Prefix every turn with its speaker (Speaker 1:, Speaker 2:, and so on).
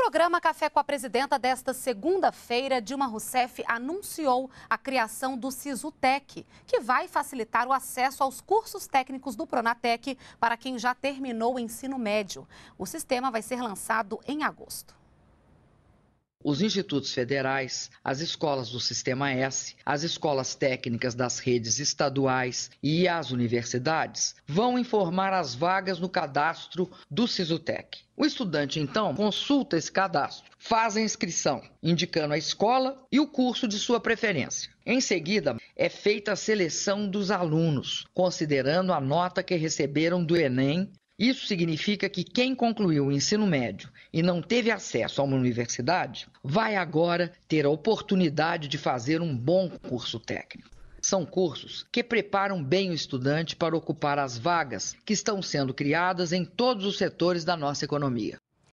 Speaker 1: programa Café com a Presidenta desta segunda-feira, Dilma Rousseff anunciou a criação do SISUTEC, que vai facilitar o acesso aos cursos técnicos do Pronatec para quem já terminou o ensino médio. O sistema vai ser lançado em agosto
Speaker 2: os institutos federais, as escolas do Sistema S, as escolas técnicas das redes estaduais e as universidades vão informar as vagas no cadastro do SISUTEC. O estudante, então, consulta esse cadastro, faz a inscrição, indicando a escola e o curso de sua preferência. Em seguida, é feita a seleção dos alunos, considerando a nota que receberam do Enem isso significa que quem concluiu o ensino médio e não teve acesso a uma universidade vai agora ter a oportunidade de fazer um bom curso técnico. São cursos que preparam bem o estudante para ocupar as vagas que estão sendo criadas em todos os setores da nossa economia.